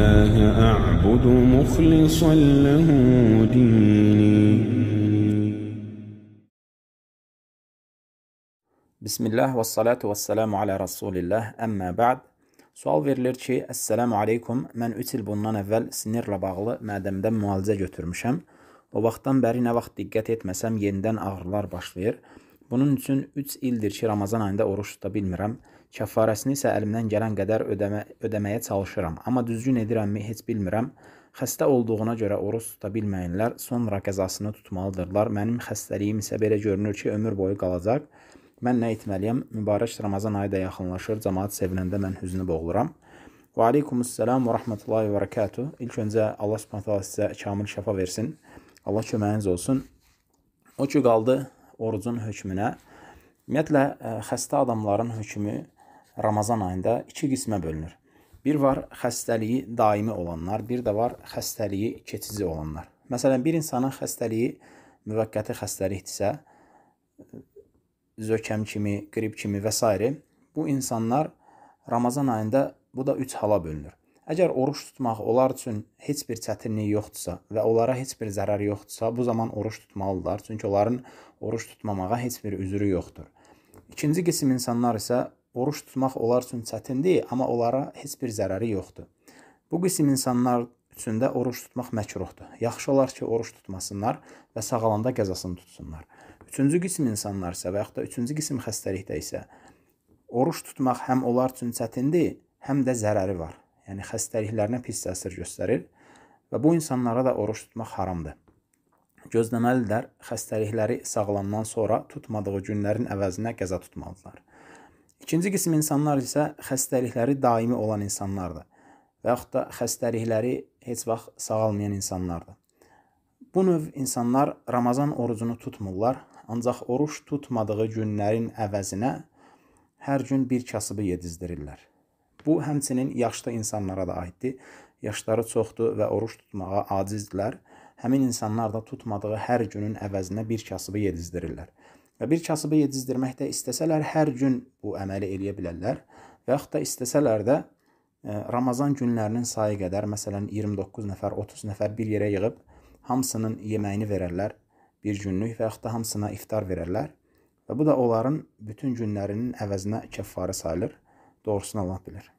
الله أعبد مخلصا له ديني Bismillah və salatu və salamu alə Rasulillah, əmmə bə'd. Sual verilir ki, əssəlamu aleykum, mən 3 il bundan əvvəl sinirlə bağlı mədəmdən müalicə götürmüşəm. O vaxtdan bəri nə vaxt diqqət etməsəm yenidən ağrılar başlayır. Bunun üçün 3 ildir ki, Ramazan ayında oruç tuta bilmirəm. Kəfarəsini isə əlimdən gələn qədər ödəmə, ödəməyə çalışıram. Amma düzgün edirəmmi heç bilmirəm. Xəstə olduğuna görə oruç tuta bilməyənlər sonra qəzasını tutmalıdırlar. Mənim xəstəliyim isə belə görünür ki, ömür boyu qalacaq. Mən nə etməliyəm? Mübarək Ramazan ayı da yaxınlaşır. Camaat sevinəndə mən hüznü boğuluram. Və aleykumussalam və rahmetullahi və bərəkatuh. İlk öncə Allah Subhanahu sizə kamil şəfa versin. Allah köməyiniz olsun. O ki qaldı orucun hökmünə. Ümumiyyətlə e, xəstə adamların hökmü Ramazan ayında iki qismə bölünür. Bir var xəstəliyi daimi olanlar, bir də var xəstəliyi keçici olanlar. Məsələn, bir insanın xəstəliyi müvəqqəti xəstəlikdirsə, zökəm kimi, qrip kimi və s. bu insanlar Ramazan ayında bu da 3 hala bölünür. Əgər oruç tutmaq onlar üçün heç bir çətinlik yoxdursa və onlara heç bir zərər yoxdursa, bu zaman oruç tutmalıdırlar, çünki onların oruç tutmamağa heç bir üzrü yoxdur. İkinci qism insanlar isə oruç tutmaq onlar üçün çətindir, amma onlara heç bir zərəri yoxdur. Bu qism insanlar üçün də oruç tutmaq məkruhdur. Yaxşı olar ki, oruç tutmasınlar və sağalanda qəzasını tutsunlar. Üçüncü qism insanlar isə və yaxud da üçüncü qism xəstəlikdə isə oruç tutmaq həm onlar üçün çətindir, həm də zərəri var yəni xəstəliklərinə pis təsir göstərir və bu insanlara da oruç tutmaq haramdır. Gözləməlidirlər xəstəlikləri sağalandan sonra tutmadığı günlərin əvəzinə qəza tutmalıdırlar. İkinci qism insanlar isə xəstəlikləri daimi olan insanlardır və yaxud da xəstəlikləri heç vaxt sağalmayan insanlardır. Bu növ insanlar Ramazan orucunu tutmurlar, ancaq oruç tutmadığı günlərin əvəzinə hər gün bir kasıbı yedizdirirlər. Bu həmçinin yaşlı insanlara da aiddir. Yaşları çoxdur və oruç tutmağa acizdirlər. Həmin insanlar da tutmadığı hər günün əvəzinə bir kasıbı yedizdirirlər. Və bir kasıbı yedizdirmək də istəsələr hər gün bu əməli eləyə bilərlər və yaxud da istəsələr də e, Ramazan günlərinin sayı qədər, məsələn 29 nəfər, 30 nəfər bir yerə yığıb hamısının yeməyini verərlər bir günlük və yaxud da hamısına iftar verərlər. Və bu da onların bütün günlərinin əvəzinə kəffarə sayılır. Doğrusunu Allah bilir.